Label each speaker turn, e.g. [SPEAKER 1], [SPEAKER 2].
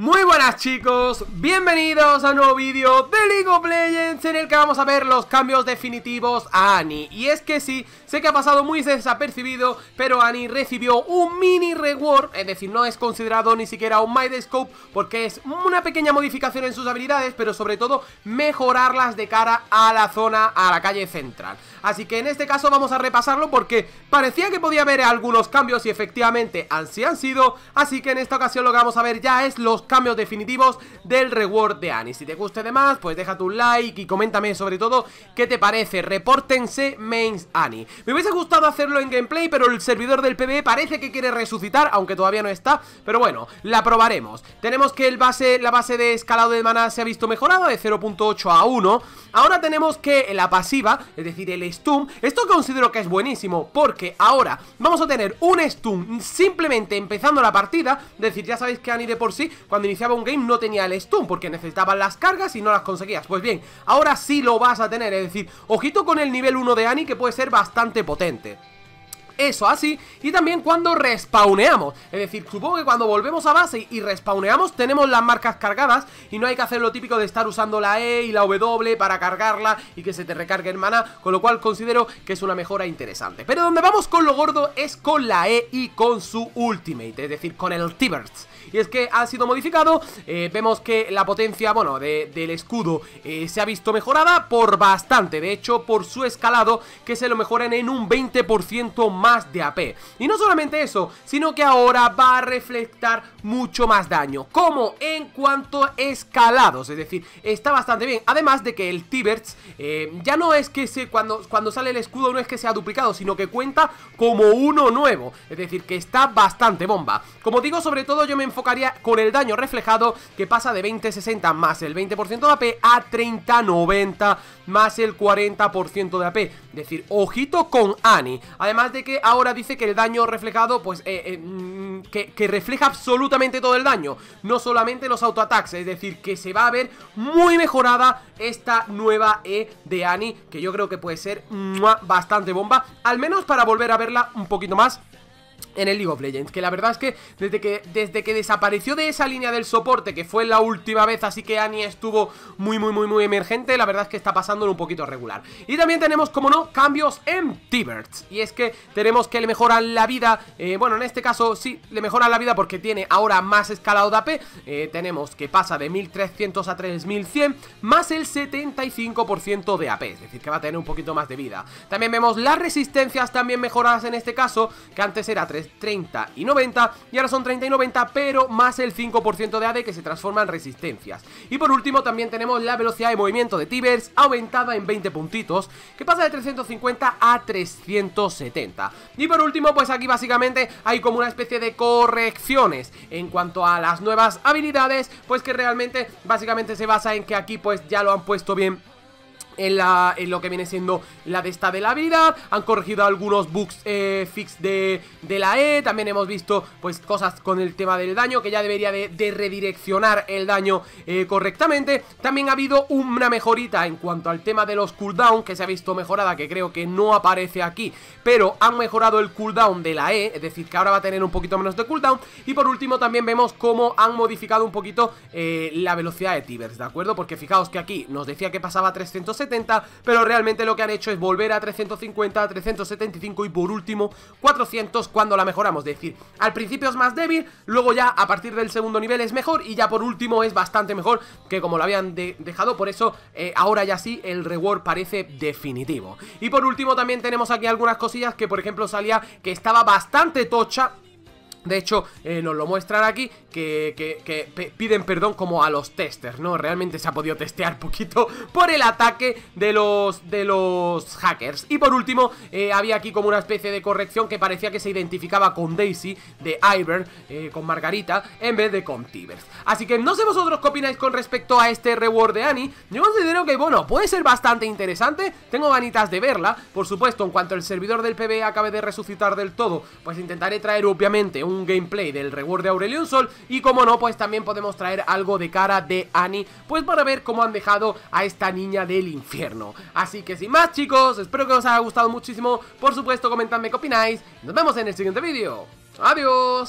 [SPEAKER 1] Muy buenas chicos, bienvenidos a un nuevo vídeo de League of Legends en el que vamos a ver los cambios definitivos a Annie Y es que sí, sé que ha pasado muy desapercibido, pero Annie recibió un mini reward Es decir, no es considerado ni siquiera un Might Scope porque es una pequeña modificación en sus habilidades Pero sobre todo mejorarlas de cara a la zona, a la calle central Así que en este caso vamos a repasarlo porque parecía que podía haber algunos cambios y efectivamente así han sido. Así que en esta ocasión lo que vamos a ver ya es los cambios definitivos del reward de Annie. Si te gusta de más, pues deja tu like y coméntame sobre todo qué te parece. Repórtense mains Annie. Me hubiese gustado hacerlo en gameplay, pero el servidor del PvE parece que quiere resucitar, aunque todavía no está. Pero bueno, la probaremos. Tenemos que el base, la base de escalado de maná se ha visto mejorada de 0.8 a 1. Ahora tenemos que la pasiva, es decir, el esto considero que es buenísimo porque ahora vamos a tener un Stun simplemente empezando la partida, es decir, ya sabéis que Annie de por sí cuando iniciaba un game no tenía el Stun porque necesitaban las cargas y no las conseguías, pues bien, ahora sí lo vas a tener, es decir, ojito con el nivel 1 de Annie que puede ser bastante potente eso así y también cuando respawneamos. Es decir, supongo que cuando volvemos a base y respawneamos tenemos las marcas cargadas y no hay que hacer lo típico de estar usando la E y la W para cargarla y que se te recargue hermana mana, con lo cual considero que es una mejora interesante. Pero donde vamos con lo gordo es con la E y con su ultimate, es decir, con el t Y es que ha sido modificado, eh, vemos que la potencia, bueno, del escudo eh, se ha visto mejorada por bastante, de hecho por su escalado que se lo mejoren en un 20% más de AP. Y no solamente eso, sino que ahora va a reflectar mucho más daño. Como en cuanto escalados, es decir, está bastante bien. Además de que el Tiberts eh, ya no es que se, cuando, cuando sale el escudo no es que sea duplicado, sino que cuenta como uno nuevo. Es decir, que está bastante bomba. Como digo, sobre todo yo me enfocaría con el daño reflejado que pasa de 20-60 más el 20% de AP a 30-90 más el 40% de AP. Es decir, ojito con Annie. Además de que ahora dice que el daño reflejado, pues, eh, eh, mm, que, refleja absolutamente todo el daño. No solamente los autoataques. Es decir, que se va a ver muy mejorada esta nueva E de Annie. Que yo creo que puede ser bastante bomba. Al menos para volver a verla un poquito más en el League of Legends Que la verdad es que desde que, desde que desapareció de esa línea del soporte Que fue la última vez, así que Annie estuvo muy, muy, muy, muy emergente La verdad es que está pasando un poquito regular Y también tenemos, como no, cambios en t Y es que tenemos que le mejoran la vida eh, Bueno, en este caso sí, le mejoran la vida porque tiene ahora más escalado de AP eh, Tenemos que pasa de 1300 a 3100 Más el 75% de AP Es decir, que va a tener un poquito más de vida También vemos las resistencias también mejoradas en este caso Que antes era 3 30 y 90 y ahora son 30 y 90 pero más el 5% de AD que se transforma en resistencias. Y por último también tenemos la velocidad de movimiento de Tibers aumentada en 20 puntitos que pasa de 350 a 370. Y por último pues aquí básicamente hay como una especie de correcciones en cuanto a las nuevas habilidades pues que realmente básicamente se basa en que aquí pues ya lo han puesto bien en, lo que viene siendo la de esta de la habilidad. Han corregido algunos bugs eh, fix de, la E. También hemos visto pues cosas con el tema del daño, que ya debería de, redireccionar el daño eh, correctamente. También ha habido una mejorita en cuanto al tema de los cooldowns que se ha visto mejorada, que creo que no aparece aquí. Pero han mejorado el cooldown de la E, es decir, que ahora va a tener un poquito menos de cooldown. Y por último también vemos cómo han modificado un poquito eh, la velocidad de Tibers, ¿de acuerdo? Porque fijaos que aquí nos decía que pasaba a 370 pero realmente lo que han hecho es volver a 350, 375 y por último 400 cuando la mejoramos, es decir, al principio es más débil, luego ya a partir del segundo nivel es mejor y ya por último es bastante mejor que como lo habían dejado, por eso eh, ahora ya sí el reward parece definitivo. Y por último también tenemos aquí algunas cosillas que por ejemplo salía que estaba bastante tocha de hecho, eh, nos lo muestran aquí, que, piden perdón como a los testers, ¿no? Realmente se ha podido testear poquito por el ataque de los, de los hackers. Y por último, eh, había aquí como una especie de corrección que parecía que se identificaba con Daisy de Iver, eh, con Margarita, en vez de con Tibers. Así que no sé vosotros qué opináis con respecto a este reward de Annie. Yo considero que, bueno, puede ser bastante interesante. Tengo ganitas de verla. Por supuesto, en cuanto el servidor del PB acabe de resucitar del todo, pues intentaré traer obviamente un gameplay del reward de Aurelion Sol y como no, pues también podemos traer algo de cara de Annie, pues para ver cómo han dejado a esta niña del infierno. Así que sin más chicos, espero que os haya gustado muchísimo, por supuesto comentadme qué opináis, nos vemos en el siguiente vídeo. ¡Adiós!